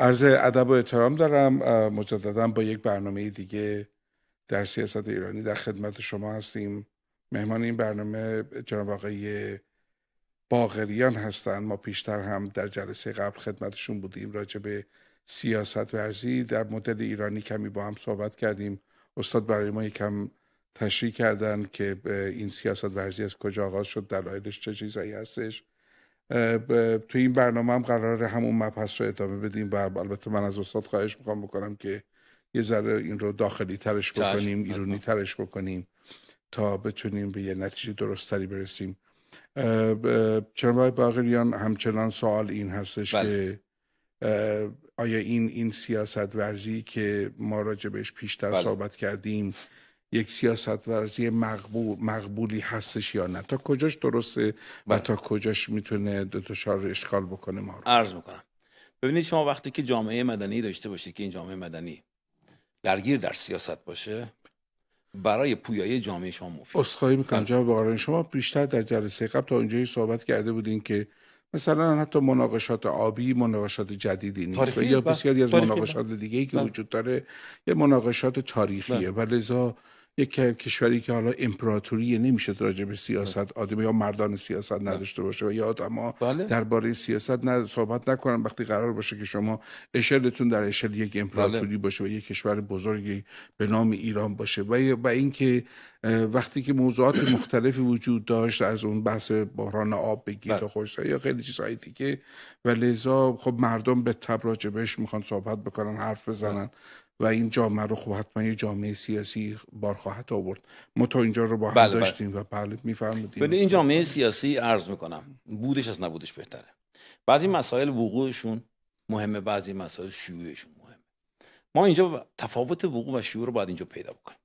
عرض ادب و احترام دارم مجددا با یک برنامه دیگه در سیاست ایرانی در خدمت شما هستیم مهمان این برنامه جناب آقای باغریان هستند ما پیشتر هم در جلسه قبل خدمتشون بودیم راجع به سیاست ورزی در مدل ایرانی کمی با هم صحبت کردیم استاد برای ما یکم تشریح کردن که این سیاست ورزی از کجا آغاز شد دلایلش چه چیزایی هستش تو این برنامه هم قرار همون مبحث رو ادامه بدیم و البته من از استاد خواهش میخوام بکنم که یه ذره این رو داخلی ترش بکنیم ایرونی ترش بکنیم تا بتونیم به یه نتیجه درستری برسیم جناب باقریان همچنان سوال این هستش بله. که آیا این این سیاست ورزی که ما راجبش پیشتر بله. صحبت کردیم یک سیاست ورزی مقبول مقبولی هستش یا نه تا کجاش درسته و بله. تا کجاش میتونه دو تا اشکال بکنه ما رو عرض میکنم ببینید شما وقتی که جامعه مدنی داشته باشه که این جامعه مدنی درگیر در سیاست باشه برای پویایی جامعه شما مفید اسخای میکنم بله. جواب آقایان شما بیشتر در جلسه قبل تا اونجایی صحبت کرده بودین که مثلا حتی مناقشات آبی مناقشات جدیدی نیست یا بله. بسیاری از مناقشات دیگه ای که وجود داره یه مناقشات تاریخیه و لذا یک کشوری که حالا امپراتوری نمیشه راجع به سیاست آدم یا مردان سیاست نداشته باشه و یا اما بله. درباره سیاست صحبت نکنن وقتی قرار باشه که شما اشلتون در اشل یک بله. امپراتوری باشه و یک کشور بزرگی به نام ایران باشه و و اینکه وقتی که موضوعات مختلفی وجود داشت از اون بحث بحران آب بگیر تا بله. یا خیلی چیزهای دیگه و لذا خب مردم به تب میخوان صحبت بکنن حرف بزنن و این جامعه رو خب حتما یه جامعه سیاسی بار خواهد آورد ما تا اینجا رو با هم بله، بله. داشتیم بله. و بله میفرمودیم ولی این جامعه سیاسی عرض میکنم بودش از نبودش بهتره بعضی مسائل وقوعشون مهمه بعضی مسائل شیوعشون مهمه ما اینجا تفاوت وقوع و شیوع رو باید اینجا پیدا بکنیم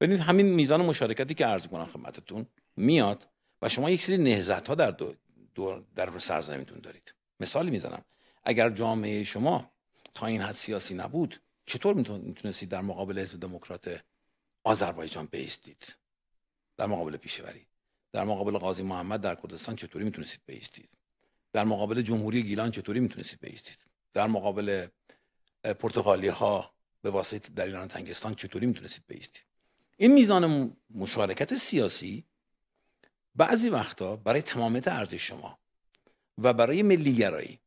ببینید همین میزان مشارکتی که عرض میکنم خدمتتون میاد و شما یک سری نهزت ها در دو در سرزمینتون دارید مثال میزنم اگر جامعه شما تا این حد سیاسی نبود چطور میتونستید در مقابل حزب دموکرات آذربایجان بیستید در مقابل پیشوری در مقابل قاضی محمد در کردستان چطوری میتونستید بیستید در مقابل جمهوری گیلان چطوری میتونستید بیستید در مقابل پرتغالی ها به واسطه در ایران تنگستان چطوری میتونستید بیستید این میزان مشارکت سیاسی بعضی وقتا برای تمامیت ارزش شما و برای ملیگرایی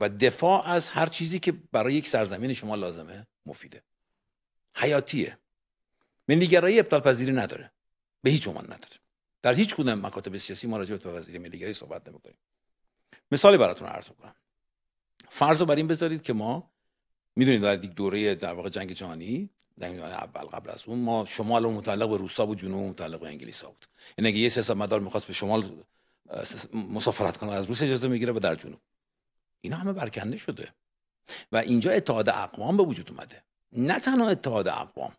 و دفاع از هر چیزی که برای یک سرزمین شما لازمه مفیده حیاتیه ملیگرایی ابطال پذیری نداره به هیچ عنوان نداره در هیچ کدوم مکاتب سیاسی ما راجع به وزیر ملیگرایی صحبت نمیکنیم مثالی براتون عرض کنم فرض رو بر این بذارید که ما میدونید در یک دوره در واقع جنگ جهانی جنگ جهانی اول قبل از اون ما شمال و متعلق به روسا و جنوب متعلق به انگلیس بود یعنی اگه یه میخواست به شمال مسافرت کنه از روسیه اجازه میگیره و در جنوب اینا همه برکنده شده و اینجا اتحاد اقوام به وجود اومده نه تنها اتحاد اقوام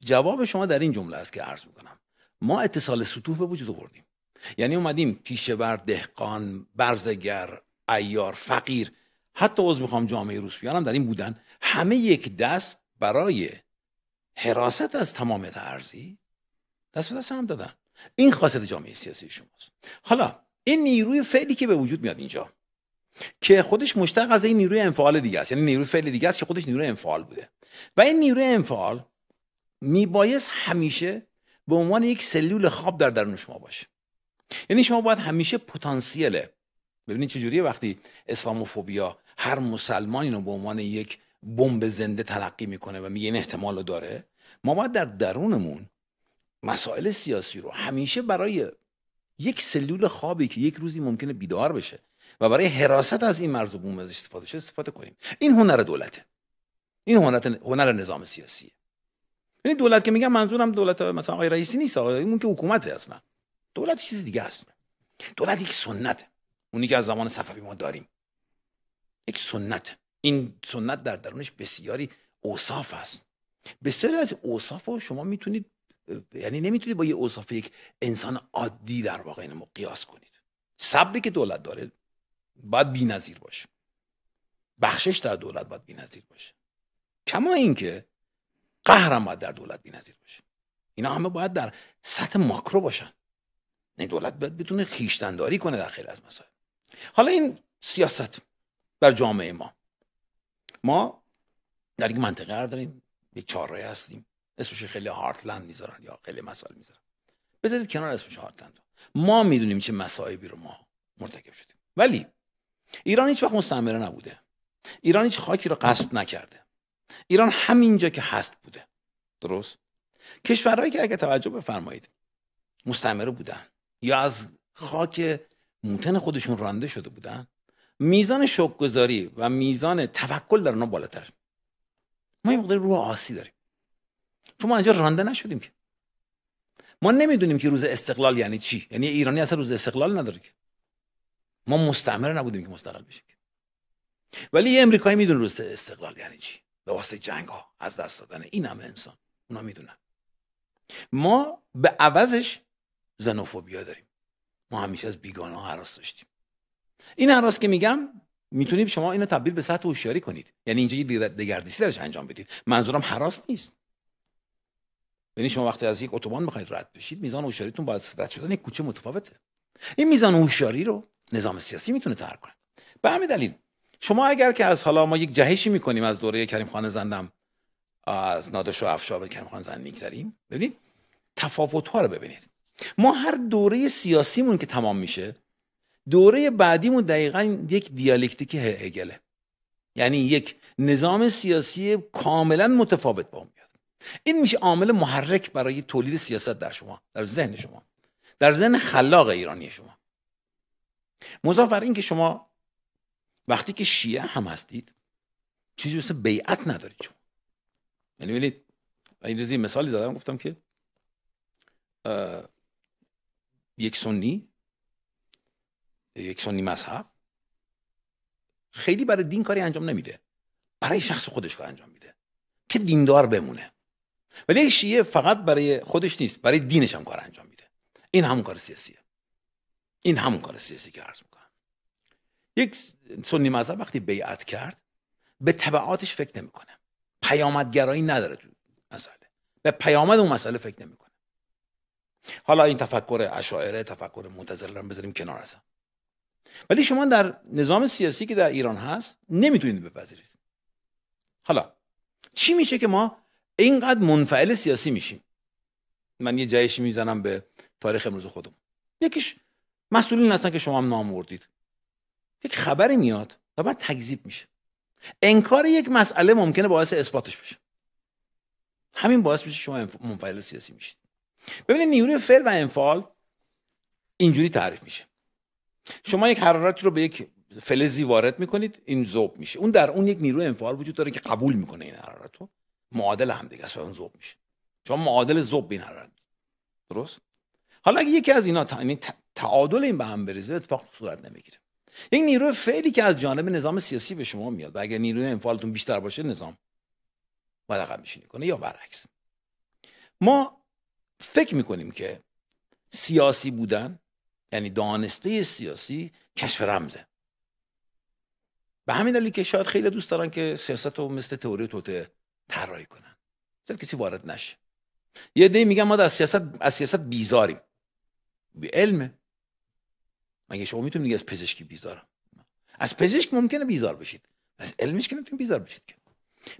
جواب شما در این جمله است که عرض میکنم ما اتصال سطوح به وجود آوردیم یعنی اومدیم پیشور دهقان برزگر ایار فقیر حتی عضو میخوام جامعه روس هم در این بودن همه یک دست برای حراست از تمام ارزی دست دست هم دادن این خاصیت جامعه سیاسی شماست حالا این نیروی فعلی که به وجود میاد اینجا که خودش مشتق از این نیروی انفعال دیگه است یعنی نیروی فعل دیگه است که خودش نیروی انفعال بوده و این نیروی انفعال میبایست همیشه به عنوان یک سلول خواب در درون شما باشه یعنی شما باید همیشه پتانسیل ببینید جوریه وقتی اسلاموفوبیا هر مسلمانی رو به عنوان یک بمب زنده تلقی میکنه و میگه این احتمال رو داره ما باید در درونمون مسائل سیاسی رو همیشه برای یک سلول خوابی که یک روزی ممکنه بیدار بشه و برای حراست از این مرز و بوم از استفاده استفاده کنیم این هنر دولته این هنر هنر نظام سیاسیه یعنی دولت که میگم منظورم دولت مثلا آقای رئیسی نیست آقای اون که حکومت اصلا دولت چیز دیگه است دولت یک سنت اونی که از زمان صفوی ما داریم یک سنت این سنت در درونش بسیاری اوصاف است بسیاری از اوصاف ها شما میتونید یعنی نمیتونید با یه اوصاف یک انسان عادی در واقع اینو قیاس کنید صبری که دولت داره باید نظیر باشه بخشش در دولت باید نظیر باشه کما اینکه قهرم باید در دولت نظیر باشه اینا همه باید در سطح ماکرو باشن نه یعنی دولت باید بتونه خیشتنداری کنه در خیلی از مسائل حالا این سیاست بر جامعه ما ما در یک منطقه قرار داریم به چهارراه هستیم اسمش خیلی هارتلند میذارن یا خیلی مسائل میذارن بذارید کنار اسمش هارتلند ما میدونیم چه مصایبی رو ما مرتکب شدیم ولی ایران هیچ وقت مستعمره نبوده ایران هیچ خاکی رو غصب نکرده ایران همینجا که هست بوده درست کشورهایی که اگر توجه بفرمایید مستعمره بودن یا از خاک موتن خودشون رانده شده بودن میزان شکگذاری و میزان توکل در اونها بالاتر ما یه مقدار روح آسی داریم چون ما اینجا رانده نشدیم که ما نمیدونیم که روز استقلال یعنی چی یعنی ایرانی اصلا روز استقلال نداره که ما مستعمره نبودیم که مستقل بشیم ولی یه امریکایی میدون روز استقلال یعنی چی به واسه جنگ ها از دست دادن این همه انسان اونا میدونن ما به عوضش زنوفوبیا داریم ما همیشه از بیگانه ها حراس داشتیم این حراس که میگم میتونیم شما اینو تبدیل به سطح هوشیاری کنید یعنی اینجا یه دگردیسی درش انجام بدید منظورم حراس نیست یعنی شما وقتی از یک اتوبان میخواید رد بشید میزان هوشیاریتون با از رد شدن یک کوچه متفاوته این میزان هوشیاری رو نظام سیاسی میتونه ترک کنه به همین دلیل شما اگر که از حالا ما یک جهشی میکنیم از دوره کریم خان زندم از نادش و افشار به کریم خان زند میگذریم ببینید تفاوت رو ببینید ما هر دوره سیاسیمون که تمام میشه دوره بعدیمون دقیقا یک دیالکتیک هگله یعنی یک نظام سیاسی کاملا متفاوت با اون میاد این میشه عامل محرک برای تولید سیاست در شما در ذهن شما در ذهن خلاق ایرانی شما مضاف بر اینکه شما وقتی که شیعه هم هستید چیزی مثل بیعت ندارید شما یعنی ببینید این روزی مثالی زدم گفتم که یک سنی یک سنی مذهب خیلی برای دین کاری انجام نمیده برای شخص خودش کار انجام میده که دیندار بمونه ولی شیعه فقط برای خودش نیست برای دینش هم کار انجام میده این همون کار سیاسیه این همون کار سیاسی که عرض میکنم یک سنی مذهب وقتی بیعت کرد به تبعاتش فکر نمیکنه پیامدگرایی نداره تو مسئله به پیامد اون مسئله فکر نمیکنه حالا این تفکر اشاعره تفکر منتظر رو بذاریم کنار اصلا ولی شما در نظام سیاسی که در ایران هست نمیتونید بپذیرید حالا چی میشه که ما اینقدر منفعل سیاسی میشیم من یه جایشی میزنم به تاریخ امروز خودم یکیش مسئولین هستن که شما هم نام وردید یک خبری میاد و بعد تکذیب میشه انکار یک مسئله ممکنه باعث اثباتش بشه همین باعث میشه شما منفعل سیاسی میشید ببینید نیروی فعل و انفعال اینجوری تعریف میشه شما یک حرارتی رو به یک فلزی وارد میکنید این ذوب میشه اون در اون یک نیروی انفعال وجود داره که قبول میکنه این حرارت رو معادل هم دیگه است اون ذوب میشه شما معادل ذوب این حرارت درست حالا اگه یکی از اینا تا. یعنی تعادل این به هم بریزه اتفاق صورت نمیگیره یک نیروی فعلی که از جانب نظام سیاسی به شما میاد و اگر نیروی انفعالتون بیشتر باشه نظام باید عقب میشینی کنه یا برعکس ما فکر میکنیم که سیاسی بودن یعنی دانسته سیاسی کشف رمزه به همین دلیل که شاید خیلی دوست دارن که سیاست رو مثل تئوری توته طراحی کنن کسی وارد نشه یه دی میگن ما از سیاست سیاست بیزاریم بی علمه مگه شما میتونید از پزشکی بیزارم از پزشک ممکنه بیزار بشید از علمش که نمیتونید بیزار بشید که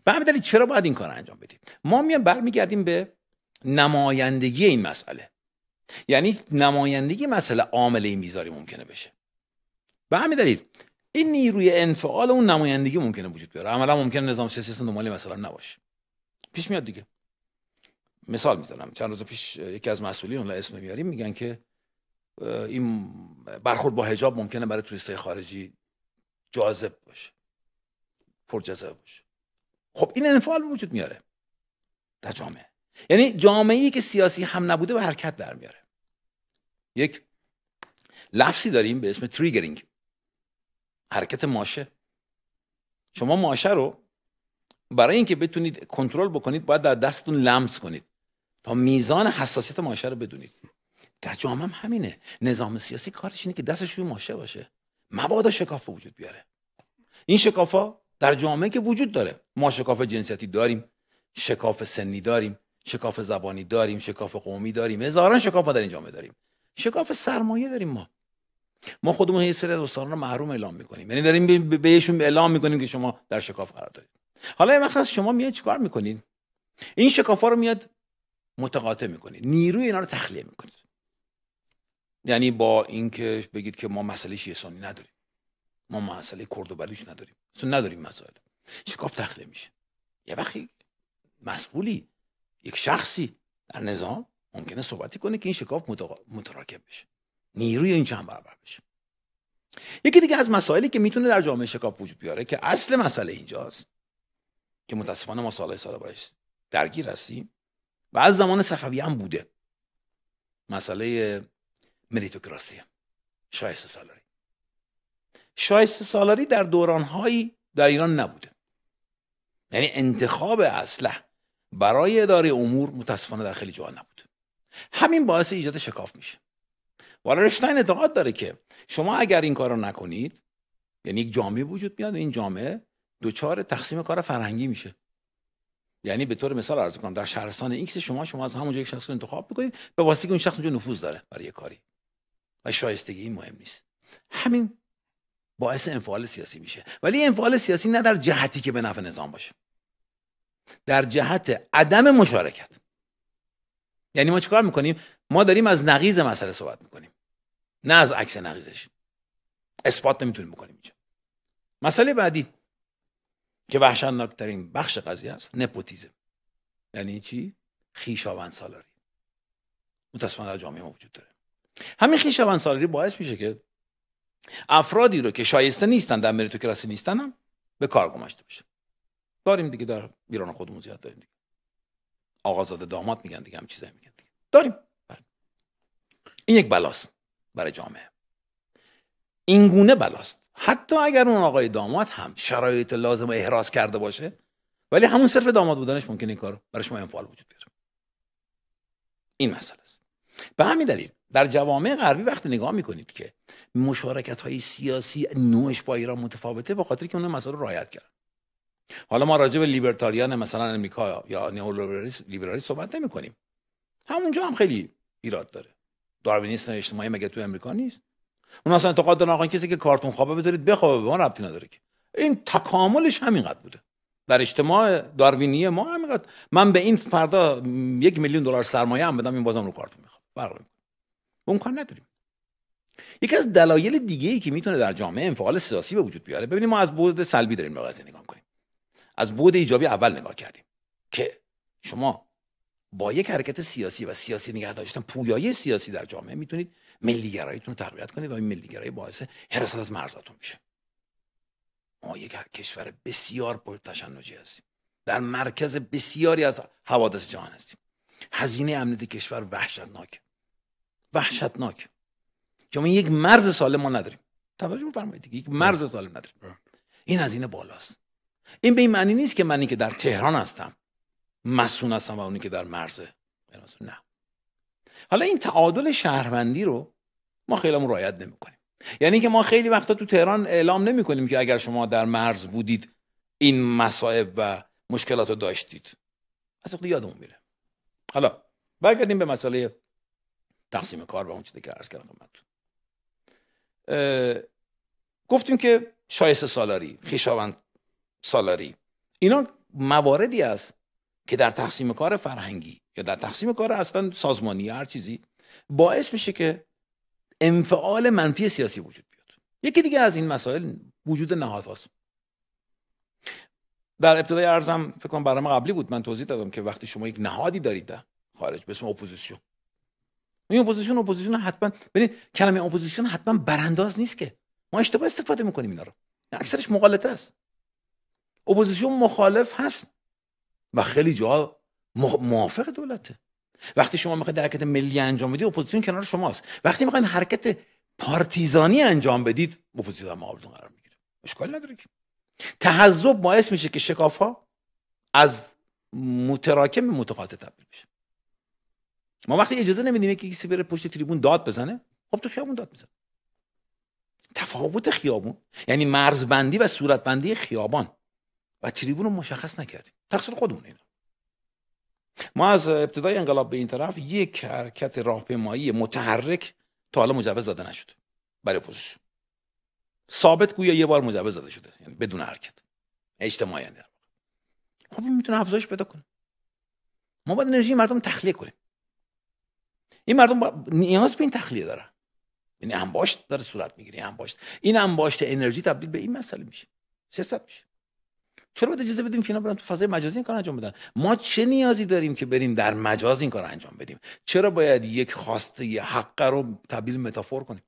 به همین دلیل چرا باید این کار انجام بدید ما میان برمیگردیم به نمایندگی این مسئله یعنی نمایندگی مسئله عامل این بیزاری ممکنه بشه به همین دلیل این نیروی انفعال اون نمایندگی ممکنه وجود بیاره عملا ممکنه نظام سیاسی سن مسئله مثلا نباشه پیش میاد دیگه مثال میزنم چند روز پیش یکی از مسئولین اون اسم میاریم میگن که این برخورد با هجاب ممکنه برای توریست خارجی جاذب باشه پر جذب باشه خب این انفعال وجود میاره در جامعه یعنی جامعه ای که سیاسی هم نبوده به حرکت در میاره یک لفظی داریم به اسم تریگرینگ حرکت ماشه شما ماشه رو برای اینکه بتونید کنترل بکنید باید در دستتون لمس کنید تا میزان حساسیت ماشه رو بدونید در جامعه هم همینه نظام سیاسی کارش اینه که دستش روی ماشه باشه مواد شکاف وجود بیاره این ها در جامعه که وجود داره ما شکاف جنسیتی داریم شکاف سنی داریم شکاف زبانی داریم شکاف قومی داریم هزاران شکاف ما در این جامعه داریم شکاف سرمایه داریم ما ما خودمون یه سری از استادان رو محروم اعلام میکنیم یعنی داریم بهشون اعلام میکنیم که شما در شکاف قرار دارید حالا یه وقت شما میاد چیکار میکنید این شکاف ها رو میاد متقاطع میکنید نیروی اینا رو تخلیه میکنید یعنی با اینکه بگید که ما مسئله شیعه نداریم ما مسئله کرد و بلوچ نداریم اصلا نداریم مسائل شکاف تخله میشه یه وقتی مسئولی یک شخصی در نظام ممکنه صحبتی کنه که این شکاف متراکم بشه نیروی این چند برابر بشه یکی دیگه از مسائلی که میتونه در جامعه شکاف وجود بیاره که اصل مسئله اینجاست که متاسفانه ما سالهای سال درگیر هستیم و از زمان صفوی هم بوده مسئله مریتوکراسی شایسته سالاری شایسته سالاری در دورانهایی در ایران نبوده یعنی انتخاب اصله برای اداره امور متاسفانه در خیلی جا نبود همین باعث ایجاد شکاف میشه والرشتاین اعتقاد داره که شما اگر این کار رو نکنید یعنی یک جامعه وجود میاد این جامعه دوچار تقسیم کار فرهنگی میشه یعنی به طور مثال عرض کنم در شهرستان ایکس شما شما از همونجا یک شخص رو انتخاب بکنید، به واسطه که اون شخص اونجا نفوذ داره برای کاری شایستگی این مهم نیست همین باعث انفعال سیاسی میشه ولی انفعال سیاسی نه در جهتی که به نفع نظام باشه در جهت عدم مشارکت یعنی ما چیکار میکنیم ما داریم از نقیز مسئله صحبت میکنیم نه از عکس نقیزش اثبات نمیتونیم بکنیم اینجا مسئله بعدی که وحشتناکترین بخش قضیه است نپوتیزم یعنی چی خیشاوند سالاری متاسفانه در جامعه ما وجود داره همین خیشاوند سالاری باعث میشه که افرادی رو که شایسته نیستن در مریتوکراسی نیستن هم به کار گماشته بشه داریم دیگه در ایران خودمون زیاد داریم دیگه آقازاده داماد میگن دیگه هم چیزایی میگن دیگه داریم بله. این یک بلاست برای جامعه این گونه بلاست حتی اگر اون آقای داماد هم شرایط لازم احراز کرده باشه ولی همون صرف داماد بودنش ممکن این کار برای شما انفعال وجود بیاره این مسئله است به همین دلیل در جوامع غربی وقتی نگاه میکنید که مشارکت های سیاسی نوعش با ایران متفاوته به خاطر که اونها مسائل رو رعایت کردن حالا ما راجع به لیبرتاریان مثلا امریکا یا لیبرالیسم صحبت نمی کنیم همونجا هم خیلی ایراد داره داروینیسم اجتماعی مگه تو امریکا نیست اون اصلا تو دارن آقا کسی که کارتون خوابه بذارید بخوابه به ما ربطی نداره که این تکاملش همینقدر بوده در اجتماع داروینی ما همینقدر من به این فردا یک میلیون دلار سرمایه هم بدم این بازم رو کارتون فرق اون امکان نداریم یکی از دلایل دیگه ای که میتونه در جامعه انفعال سیاسی به وجود بیاره ببینیم ما از بعد سلبی داریم به نگاه کنیم از بود ایجابی اول نگاه کردیم که شما با یک حرکت سیاسی و سیاسی نگه داشتن پویایی سیاسی در جامعه میتونید ملیگراییتون رو تقویت کنید و این ملیگرایی باعث حراست از مرزاتون میشه ما یک کشور بسیار پرتشنجی هستیم در مرکز بسیاری از حوادث جهان هستیم هزینه امنیت کشور وحشتناک وحشتناک که ما یک مرز سالم ما نداریم توجه بفرمایید یک مرز بله. سالم نداریم بله. این از این بالاست این به این معنی نیست که من که در تهران هستم مسون هستم و اونی که در مرزه نه حالا این تعادل شهروندی رو ما خیلی رایت رعایت نمیکنیم یعنی که ما خیلی وقتا تو تهران اعلام نمی کنیم که اگر شما در مرز بودید این مصائب و مشکلات رو داشتید از یادمون میره حالا برگردیم به مسئله تقسیم کار و اون چیزی که عرض کردم گفتیم که شایسته سالاری خیشاوند سالاری اینا مواردی است که در تقسیم کار فرهنگی یا در تقسیم کار اصلا سازمانی هر چیزی باعث میشه که انفعال منفی سیاسی وجود بیاد یکی دیگه از این مسائل وجود نهادهاست در ابتدای ارزم فکر کنم برنامه قبلی بود من توضیح دادم که وقتی شما یک نهادی دارید در خارج به اسم اپوزیسیون این اپوزیسیون حتما ببین کلمه اپوزیسیون حتما برانداز نیست که ما اشتباه استفاده میکنیم اینا رو اکثرش مغالطه است اپوزیسیون مخالف هست و خیلی جا موافق دولته وقتی شما میخواید حرکت ملی انجام بدید اپوزیسیون کنار شماست وقتی میخواید حرکت پارتیزانی انجام بدید اپوزیسیون مقابلتون قرار میگیره اشکال نداره که تحزب باعث میشه که شکاف ها از متراکم متقاطع تبدیل بشه ما وقتی اجازه نمیدیم که کسی بره پشت تریبون داد بزنه خب تو خیابون داد میزنه تفاوت خیابون یعنی مرزبندی و صورتبندی خیابان و تریبون رو مشخص نکردیم تقصیر خودمون اینا ما از ابتدای انقلاب به این طرف یک حرکت راهپیمایی متحرک تا حالا مجوز داده نشد برای اپوزیسیون ثابت گویا یه بار مجوز زده شده یعنی بدون حرکت اجتماعی در خب میتونه افزایش پیدا کنه ما باید انرژی مردم تخلیه کنیم این مردم نیاز به این تخلیه دارن یعنی انباشت داره صورت میگیره انباشت این انباشت انرژی تبدیل به این مسئله میشه سیاست میشه چرا باید اجازه بدیم که اینا برن تو فضای مجازی این کار انجام بدن ما چه نیازی داریم که بریم در مجاز این کار انجام بدیم چرا باید یک خواسته حق رو تبدیل متافور کنیم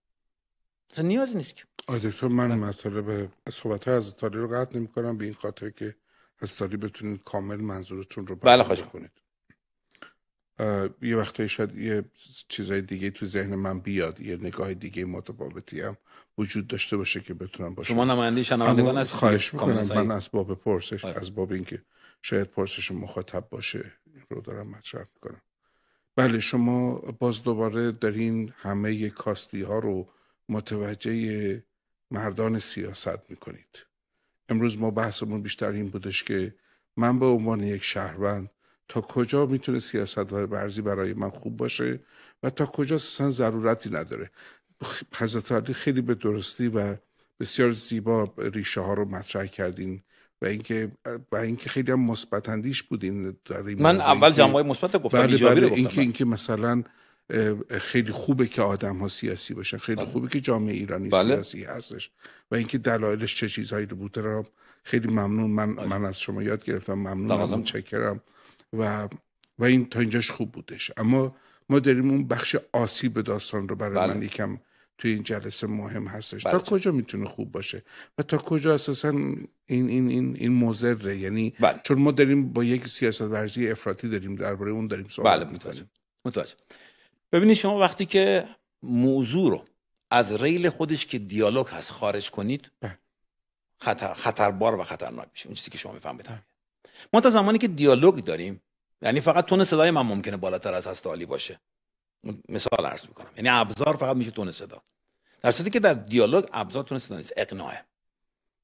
اصلا نیازی نیست که دکتر من به صحبت از تاری رو قطع نمی به این خاطر که از تاری بتونید کامل منظورتون رو بله خواهش کنید یه وقتایی شاید یه چیزای دیگه تو ذهن من بیاد یه نگاه دیگه متفاوتی هم وجود داشته باشه که بتونم باشه شما نمایندی شنوندگان هستید خواهش میکنم من از باب پرسش از باب اینکه شاید پرسش مخاطب باشه رو دارم مطرح میکنم بله شما باز دوباره دارین همه کاستی ها رو متوجه مردان سیاست میکنید امروز ما بحثمون بیشتر این بودش که من به عنوان یک شهروند تا کجا میتونه سیاست برزی برای من خوب باشه و تا کجا اصلا ضرورتی نداره حضرت علی خیلی به درستی و بسیار زیبا ریشه ها رو مطرح کردین و اینکه و اینکه خیلی هم مثبت اندیش بودین در این من اول جنبه مثبت گفتم بله, بله، اینکه بله. اینکه مثلا خیلی خوبه که آدم ها سیاسی باشن خیلی بله. خوبه که جامعه ایرانی سیاسی هستش و اینکه دلایلش چه چیزهایی رو بوده را خیلی ممنون من من از شما یاد گرفتم ممنون از و و این تا اینجاش خوب بودش اما ما داریم اون بخش آسیب داستان رو برای بله. من یکم توی این جلسه مهم هستش تا بله. کجا میتونه خوب باشه و تا کجا اساسا این این این این مزره یعنی بله. چون ما داریم با یک سیاست ورزی افراطی داریم درباره اون داریم صحبت بله متوجه ببینید شما وقتی که موضوع رو از ریل خودش که دیالوگ هست خارج کنید بله. خطر خطربار و خطرناک میشه اون چیزی که شما میفهمید ما تا زمانی که دیالوگ داریم یعنی فقط تون صدای من ممکنه بالاتر از هست عالی باشه مثال عرض میکنم یعنی ابزار فقط میشه تون صدا در صورتی که در دیالوگ ابزار تون صدا نیست اقناعه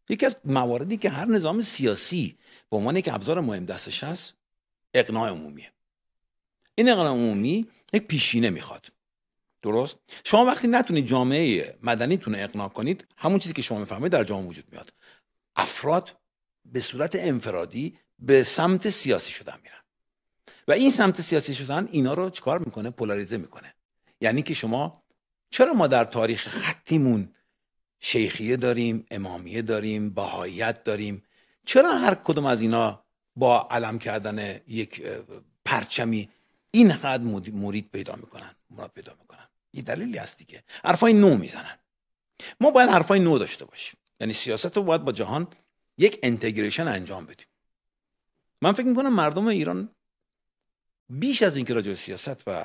یکی از مواردی که هر نظام سیاسی به عنوان یک ابزار مهم دستش هست اقناع عمومیه این اقناع عمومی یک پیشینه میخواد درست شما وقتی نتونید جامعه مدنیتون رو اقناع کنید همون چیزی که شما میفهمید در جامعه وجود میاد افراد به صورت انفرادی به سمت سیاسی شدن میرن و این سمت سیاسی شدن اینا رو چکار میکنه پولاریزه میکنه یعنی که شما چرا ما در تاریخ خطیمون شیخیه داریم امامیه داریم بهاییت داریم چرا هر کدوم از اینا با علم کردن یک پرچمی این حد مورید پیدا میکنن مراد پیدا میکنن یه دلیلی هست دیگه حرفای نو میزنن ما باید حرفای نو داشته باشیم یعنی سیاست رو باید با جهان یک انتگریشن انجام بدیم من فکر میکنم مردم ایران بیش از اینکه راجع سیاست و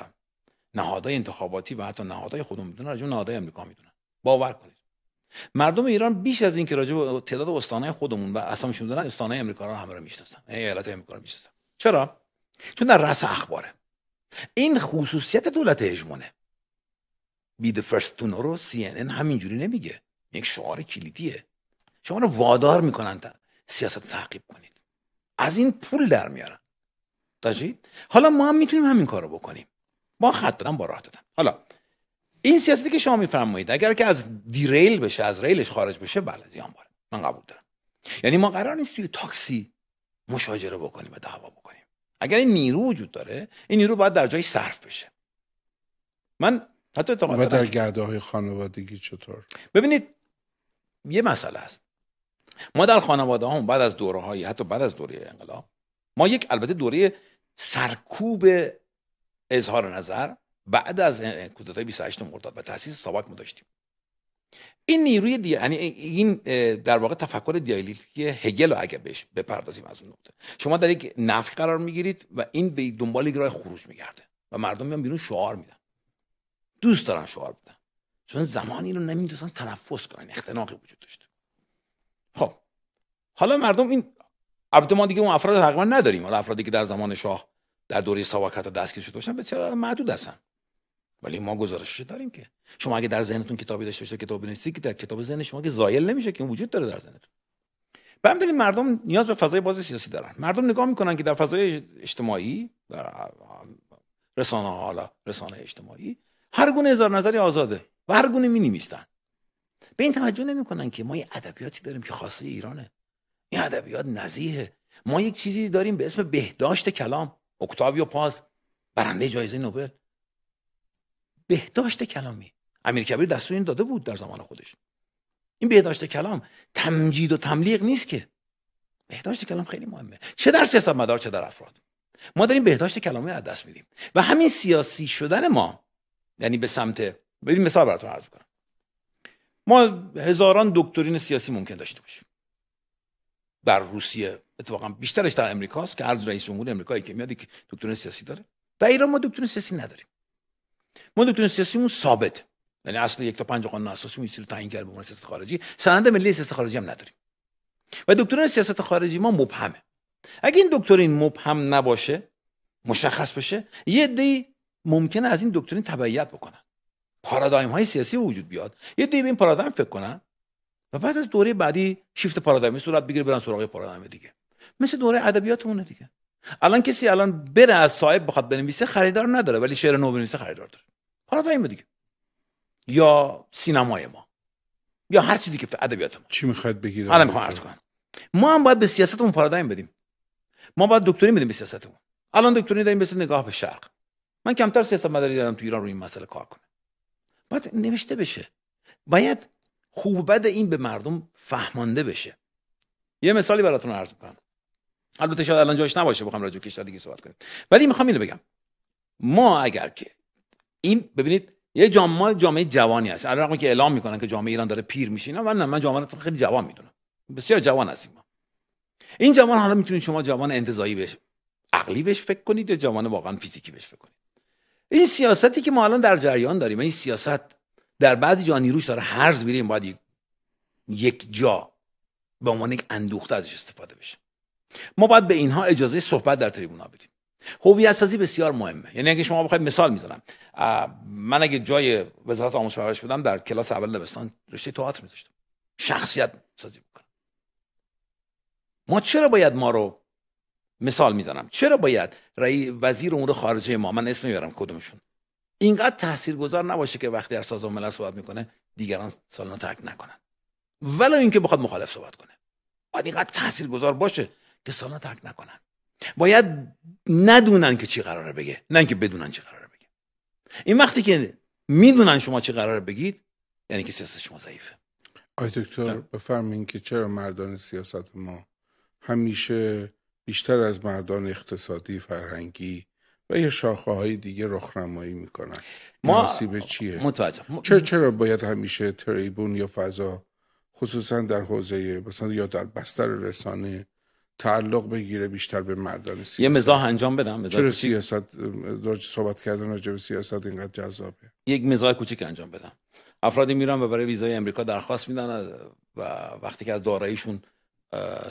نهادهای انتخاباتی و حتی نهادهای خودمون میدونن راجع نهادهای آمریکا میدونن باور کنید مردم ایران بیش از اینکه راجع به تعداد استانهای خودمون و اسامیشون دارن استانهای آمریکا رو همه رو میشناسن ایالت آمریکا رو میشناسن چرا چون در رأس اخباره این خصوصیت دولت هژمونه بی فرست تو رو سی ان همینجوری نمیگه یک شعار کلیدیه شما رو وادار میکنن تا سیاست تعقیب کنید از این پول در میارن داشتید حالا ما هم میتونیم همین کارو بکنیم با خط دادن با راه دادن حالا این سیاستی که شما میفرمایید اگر که از دیریل بشه از ریلش خارج بشه بله زیان باره من قبول دارم یعنی ما قرار نیست توی تاکسی مشاجره بکنیم و دعوا بکنیم اگر این نیرو وجود داره این نیرو باید در جای صرف بشه من حتی و در های خانوادگی چطور ببینید یه مسئله است ما در خانواده هم بعد از دوره های حتی بعد از دوره انقلاب ما یک البته دوره سرکوب اظهار نظر بعد از کودتای 28 مرداد و تاسیس ساواک ما داشتیم این نیروی دی... یعنی این در واقع تفکر دیالکتیکی هگل رو اگه بهش بپردازیم از اون نقطه شما در یک نفی قرار میگیرید و این به دنبال یک راه خروج میگرده و مردم میان بیرون شعار میدن دوست دارن شعار بدن چون زمانی رو نمیدوستن تنفس کنن اختناقی وجود داشت خب حالا مردم این البته ما دیگه اون افراد تقریبا نداریم حالا افرادی که در زمان شاه در دوره سواکت دستگیر شده باشن بسیار معدود هستن ولی ما گزارشش داریم که شما اگه در ذهنتون کتابی داشته باشید کتاب بنویسید که در کتاب ذهن شما که زایل نمیشه که وجود داره در ذهنتون به دلیل مردم نیاز به فضای باز سیاسی دارن مردم نگاه میکنن که در فضای اجتماعی در رسانه حالا رسانه اجتماعی هر گونه نظری آزاده و هر گونه می به این توجه نمیکنن که ما یه ادبیاتی داریم که خاصه ایرانه این ادبیات نزیه ما یک چیزی داریم به اسم بهداشت کلام اکتاویو پاز برنده جایزه نوبل بهداشت کلامی امیر کبیر این داده بود در زمان خودش این بهداشت کلام تمجید و تملیق نیست که بهداشت کلام خیلی مهمه چه در سیاست مدار چه در افراد ما داریم بهداشت کلامی از دست میدیم و همین سیاسی شدن ما یعنی به سمت ببین مثال براتون عرض کنم ما هزاران دکترین سیاسی ممکن داشته باشیم بر روسیه اتفاقا بیشترش در امریکاست که هر رئیس جمهور امریکایی که میاد دکترین سیاسی داره در ایران ما دکترین سیاسی نداریم ما دکترین سیاسیمون ثابت یعنی اصل یک تا پنج قانون اساسی مون رو تعیین کرده به سیاست خارجی سند ملی سیاست خارجی هم نداریم و دکترین سیاست خارجی ما مبهمه اگه این دکترین مبهم نباشه مشخص بشه یه دی ممکنه از این دکترین تبعیت بکنن پارادایم های سیاسی وجود بیاد یه دیگه این پارادایم فکر کنن و بعد از دوره بعدی شیفت پارادایمی صورت بگیره برن سراغ پارادایم دیگه مثل دوره ادبیاتمونه دیگه الان کسی الان بره از صاحب بخواد بنویسه خریدار نداره ولی شعر نو بنویسه خریدار داره پارادایم دیگه یا سینمای ما یا هر چیزی که ادبیات ما چی میخواد بگید الان میخوام عرض کنم ما هم باید به سیاستمون پارادایم بدیم ما باید دکتری بدیم به سیاستمون الان دکتری داریم مثل نگاه به شرق من کمتر سیاست مداری دارم تو ایران روی این مسئله کار کنم باید نوشته بشه باید خوب بد این به مردم فهمانده بشه یه مثالی براتون عرض میکنم البته شاید الان جاش نباشه بخوام راجع کشور صحبت کنم ولی میخوام اینو بگم ما اگر که این ببینید یه جامعه جامعه جوانی هست علیرغم که اعلام میکنن که جامعه ایران داره پیر میشه اینا من من جامعه خیلی جوان میدونم بسیار جوان هستیم ما این جوان حالا میتونید شما جوان انتظایی بشه، عقلی بهش فکر کنید یا جوان واقعا فیزیکی بهش فکر کنید این سیاستی که ما الان در جریان داریم این سیاست در بعضی جا نیروش داره هرز میریم باید یک جا به عنوان یک اندوخته ازش استفاده بشه ما باید به اینها اجازه صحبت در تریبونا بدیم هویت سازی بسیار مهمه یعنی اگه شما بخواید مثال میزنم من اگه جای وزارت آموزش پرورش بودم در کلاس اول دبستان رشته تئاتر میذاشتم شخصیت سازی بکنم. ما چرا باید ما رو مثال میزنم چرا باید رئی وزیر امور خارجه ما من اسم میبرم کدومشون اینقدر تاثیرگذار نباشه که وقتی در سازمان ملل صحبت میکنه دیگران سالنا ترک نکنن ولو اینکه بخواد مخالف صحبت کنه باید اینقدر تاثیرگذار باشه که سالنا ترک نکنن باید ندونن که چی قراره بگه نه اینکه بدونن چی قراره بگه این وقتی که میدونن شما چی قراره بگید یعنی که سیاست شما ضعیفه آی دکتر بفرمایید که چرا مردان سیاست ما همیشه بیشتر از مردان اقتصادی فرهنگی و یه شاخه های دیگه رخنمایی میکنن ما به چیه متوجه چرا چرا باید همیشه تریبون یا فضا خصوصا در حوزه مثلا یا در بستر رسانه تعلق بگیره بیشتر به مردان سیاست یه مزاح انجام بدم چرا سیاست صحبت کردن راجع به سیاست اینقدر جذابه یک مزاح کوچیک انجام بدم افرادی میرن و برای ویزای امریکا درخواست میدن و وقتی که از داراییشون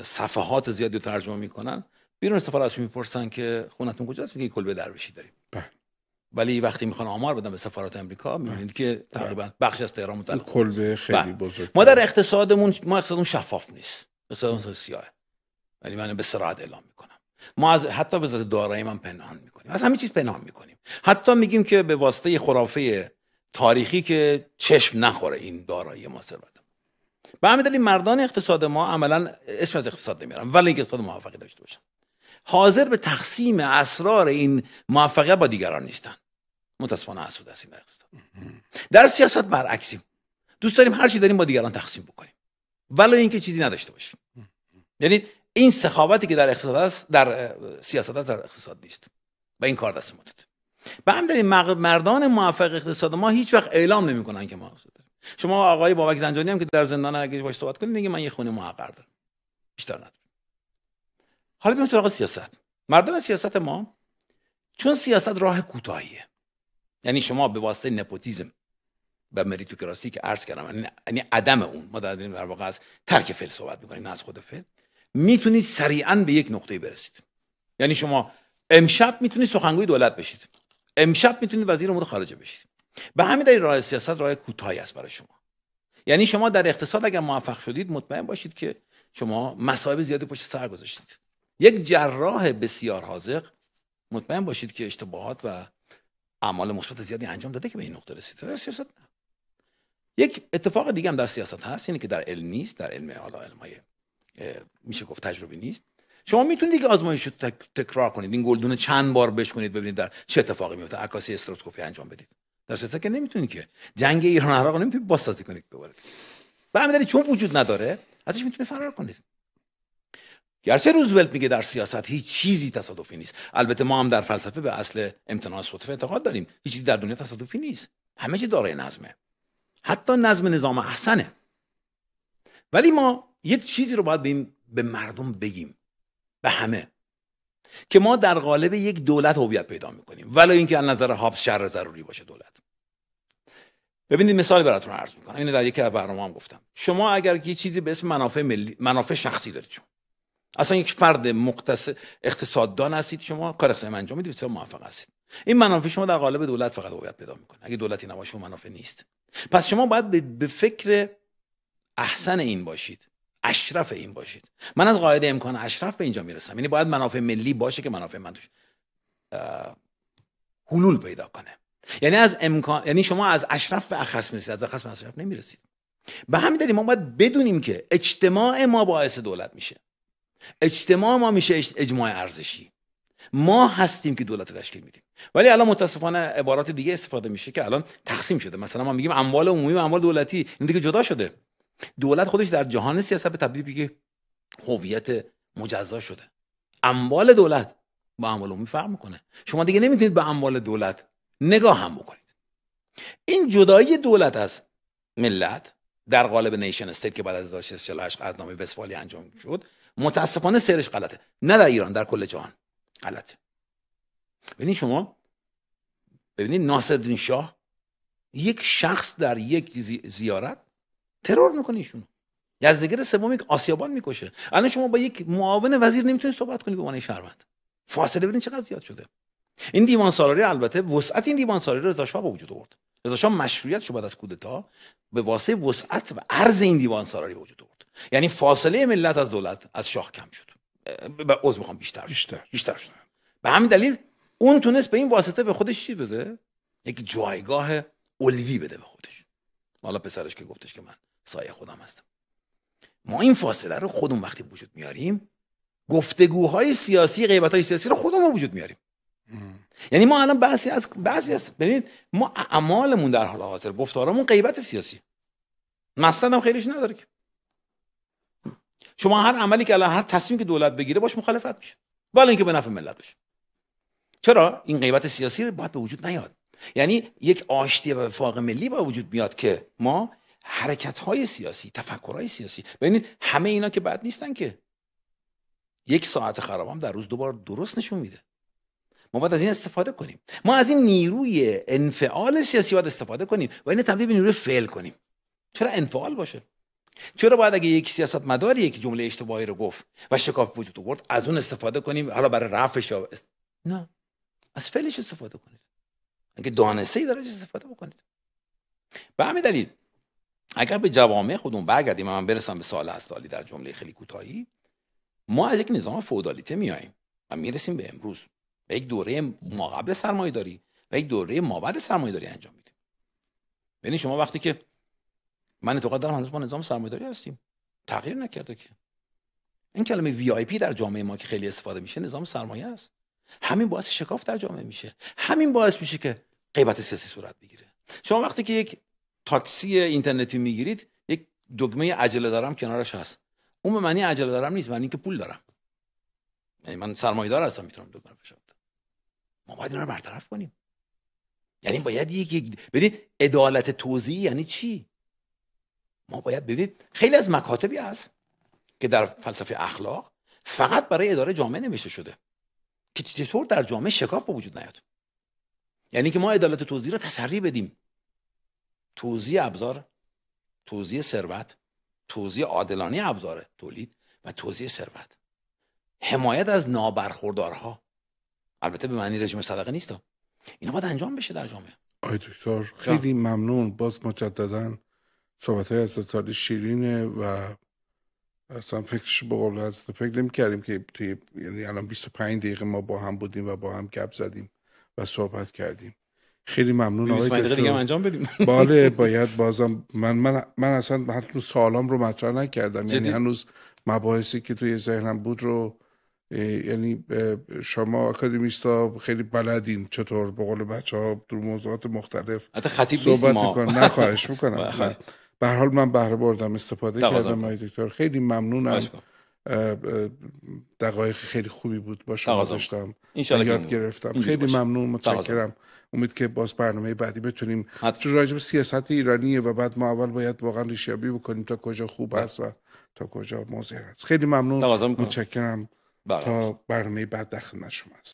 صفحات زیادی رو ترجمه میکنن بیرون استفاده ازش میپرسن که خونتون کجاست میگه کلبه دروشی داریم بله. ولی وقتی میخوان آمار بدن به سفارت امریکا میبینید که بله. تقریبا بخش از تهران متعلق کلبه خیلی بله. بزرگ ما در اقتصادمون ما اقتصادمون شفاف نیست اقتصادمون سیاه ولی من به سرعت اعلام میکنم ما از حتی ذات دارایی من پنهان میکنیم از همه چیز پنهان میکنیم حتی میگیم که به واسطه خرافه تاریخی که چشم نخوره این دارایی ما ثروت به همین دلیل مردان اقتصاد ما عملا اسم از اقتصاد نمیارن ولی اینکه اقتصاد موفقی داشته باشن حاضر به تقسیم اسرار این موفقیت با دیگران نیستن متاسفانه اسود هستیم در اقتصاد در سیاست برعکسیم دوست داریم هر چی داریم با دیگران تقسیم بکنیم ولی اینکه چیزی نداشته باشیم یعنی این سخاوتی که در اقتصاد است در سیاست در اقتصاد نیست و این کار دست ما به همین دلیل مردان موفق اقتصاد ما هیچ وقت اعلام نمیکنن که ما شما آقای بابک زنجانی هم که در زندان اگه باش صحبت کنید میگه من یه خونه محقر دارم بیشتر ندارم حالا بریم سراغ سیاست مردان سیاست ما چون سیاست راه کوتاهیه یعنی شما به واسطه نپوتیزم و مریتوکراسی که عرض کردم یعنی, یعنی عدم اون ما در در واقع از ترک فعل صحبت میکنیم نه از خود فعل میتونید سریعا به یک نقطه برسید یعنی شما امشب میتونید سخنگوی دولت بشید امشب میتونید وزیر امور خارجه بشید به همین دلیل راه سیاست راه کوتاهی است برای شما یعنی شما در اقتصاد اگر موفق شدید مطمئن باشید که شما مصائب زیادی پشت سر گذاشتید یک جراح بسیار حاضق مطمئن باشید که اشتباهات و اعمال مثبت زیادی انجام داده که به این نقطه رسیده در سیاست نه. یک اتفاق دیگه هم در سیاست هست یعنی که در علم نیست در علم حالا علمای میشه گفت تجربی نیست شما میتونید دیگه آزمایش تکرار کنید این گلدون چند بار بشکنید ببینید در چه اتفاقی میفته عکاسی استروسکوپی انجام بدید نشسته که نمیتونی که جنگ ایران و عراق نمیتونی بازسازی کنید دوباره و همین چون وجود نداره ازش میتونه فرار کنید گرچه روزولت میگه در سیاست هیچ چیزی تصادفی نیست البته ما هم در فلسفه به اصل امتناع صدفه اعتقاد داریم هیچ چیزی در دنیا تصادفی نیست همه چی دارای نظمه حتی نظم نظام احسنه ولی ما یه چیزی رو باید به مردم بگیم به همه که ما در قالب یک دولت هویت پیدا میکنیم ولی اینکه از نظر هابس شر ضروری باشه دولت ببینید مثال براتون عرض میکنم اینو در یک برنامه هم گفتم شما اگر یه چیزی به اسم منافع ملی منافع شخصی دارید چون، اصلا یک فرد مقتص اقتصاددان هستید شما کار اقتصادی انجام میدید بسیار موفق هستید این منافع شما در قالب دولت فقط هویت پیدا میکنه اگه دولتی نباشه منافع نیست پس شما باید به فکر احسن این باشید اشرف این باشید من از قاعده امکان اشرف به اینجا میرسم یعنی باید منافع ملی باشه که منافع من توش حلول پیدا کنه یعنی از امکان یعنی شما از اشرف به اخص میرسید از اخص به اشرف نمیرسید به همین دلیل ما باید بدونیم که اجتماع ما باعث دولت میشه اجتماع ما میشه اجماع ارزشی ما هستیم که دولت رو تشکیل میدیم ولی الان متاسفانه عبارات دیگه استفاده میشه که الان تقسیم شده مثلا ما میگیم اموال عمومی و اموال دولتی این دیگه جدا شده دولت خودش در جهان سیاست به تبدیل هویت مجزا شده اموال دولت با اموال عمومی فرق میکنه شما دیگه نمیتونید به اموال دولت نگاه هم بکنید این جدایی دولت از ملت در قالب نیشن استیت که بعد از 1948 از نامه وسفالی انجام شد متاسفانه سرش غلطه نه در ایران در کل جهان غلطه ببینید شما ببینید ناصرالدین شاه یک شخص در یک زیارت ترور میکنه ایشونو یزدگیر سوم یک آسیابان میکشه الان شما با یک معاون وزیر نمیتونید صحبت کنید به عنوان شهروند فاصله ببینید چقدر زیاد شده این دیوان سالاری البته وسعت این دیوان سالاری رضا شاه به وجود آورد رضا شاه مشروعیت شو بعد از کودتا به واسه وسعت و عرض این دیوان سالاری به وجود آورد یعنی فاصله ملت از دولت از شاه کم شد به عذر میخوام بیشتر بیشتر بیشتر شد به همین دلیل اون تونست به این واسطه به خودش چی بده یک جایگاه الوی بده به خودش حالا پسرش که گفتش که من سایه خودم هستم ما این فاصله رو خودمون وقتی وجود میاریم گفتگوهای سیاسی غیبت های سیاسی رو خودمون وجود میاریم یعنی ما الان بعضی از بعضی از ببینید ما اعمالمون در حال حاضر گفتارمون غیبت سیاسی مستند هم خیلیش نداره که شما هر عملی که الان هر تصمیم که دولت بگیره باش مخالفت میشه بالا اینکه به نفع ملت بشه چرا این غیبت سیاسی رو باید به وجود نیاد یعنی یک آشتی و وفاق ملی با وجود میاد که ما حرکت های سیاسی تفکر های سیاسی ببینید همه اینا که بد نیستن که یک ساعت خرابم در روز دوبار درست نشون میده ما باید از این استفاده کنیم ما از این نیروی انفعال سیاسی باید استفاده کنیم و این تبدیل به نیروی فعل کنیم چرا انفعال باشه چرا باید اگه یک سیاست مداری یک جمله اشتباهی رو گفت و شکاف وجود آورد از اون استفاده کنیم حالا برای رفعش است... نه از فعلش استفاده کنید اگه دانسته ای داره استفاده بکنید به همین دلیل اگر به جوامع خودمون برگردیم من برسم به سال هستالی در جمله خیلی کوتاهی ما از یک نظام فودالیته میاییم و میرسیم به امروز به یک دوره ما قبل سرمایه داری و یک دوره ما بعد سرمایه داری انجام میدیم ببین یعنی شما وقتی که من اعتقاد دارم هنوز ما نظام سرمایه داری هستیم تغییر نکرده که این کلمه وی آی پی در جامعه ما که خیلی استفاده میشه نظام سرمایه است همین باعث شکاف در جامعه میشه همین باعث میشه که غیبت سیاسی صورت بگیره شما وقتی که یک تاکسی اینترنتی میگیرید یک دگمه عجله دارم کنارش هست اون به معنی عجله دارم نیست معنی که پول دارم یعنی من سرمایه‌دار هستم میتونم دکمه فشار ما باید اینا رو برطرف کنیم یعنی باید یک یک ببین عدالت توزیعی یعنی چی ما باید ببینید خیلی از مکاتبی هست که در فلسفه اخلاق فقط برای اداره جامعه نوشته شده که چطور در جامعه شکاف به وجود نیاد یعنی که ما عدالت توزیع رو تسری بدیم توزیع ابزار توزیع ثروت توزیع عادلانه ابزار تولید و توزیع ثروت حمایت از نابرخوردارها البته به معنی رژیم صدقه نیست اینا باید انجام بشه در جامعه آی دکتر خیلی ممنون باز مجددا صحبت های از شیرینه و اصلا فکرش به قول فکر نمی کردیم که توی یعنی الان 25 دقیقه ما با هم بودیم و با هم گپ زدیم و صحبت کردیم خیلی ممنون آقای دکتر دیگه انجام بدیم بله باید بازم من من من اصلا هنوز سالام رو مطرح نکردم یعنی هنوز مباحثی که توی ذهنم بود رو یعنی شما اکادمیستا خیلی بلدین چطور به قول بچه ها در موضوعات مختلف صحبت میکنم نخواهش میکنم به حال من بهره بردم استفاده کردم آقای دکتر خیلی ممنونم باشبا. دقایق خیلی خوبی بود با شما داشتم یاد گرفتم خیلی ممنون متشکرم امید که باز برنامه بعدی بتونیم چون راجب سیاست ایرانیه و بعد ما اول باید واقعا ریشیابی بکنیم تا کجا خوب بله. است و تا کجا مضر است خیلی ممنون متشکرم بله. تا برنامه بعد در خدمت شما است